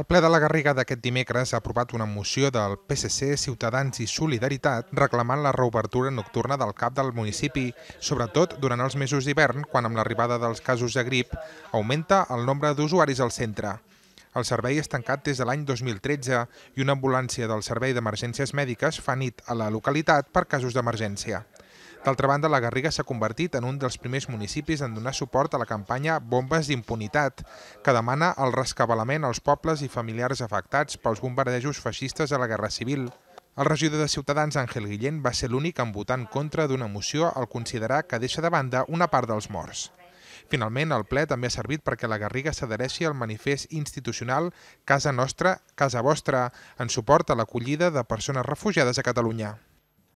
El ple de la Garriga d'aquest dimecres ha aprovat una moció del PSC, Ciutadans i Solidaritat reclamant la reobertura nocturna del cap del municipi, sobretot durant els mesos d'hivern, quan amb l'arribada dels casos de grip augmenta el nombre d'usuaris al centre. El servei és tancat des de l'any 2013 i una ambulància del Servei d'Emergències Mèdiques fa nit a la localitat per casos d'emergència. D'altra banda, la Garriga s'ha convertit en un dels primers municipis en donar suport a la campanya Bombes d'impunitat, que demana el rescabalament als pobles i familiars afectats pels bombardejos feixistes a la Guerra Civil. El regidor de Ciutadans, Àngel Guillén, va ser l'únic en votar en contra d'una moció al considerar que deixa de banda una part dels morts. Finalment, el ple també ha servit perquè la Garriga s'adhereixi al manifest institucional Casa Nostra, Casa Vostra, en suport a l'acollida de persones refugiades a Catalunya.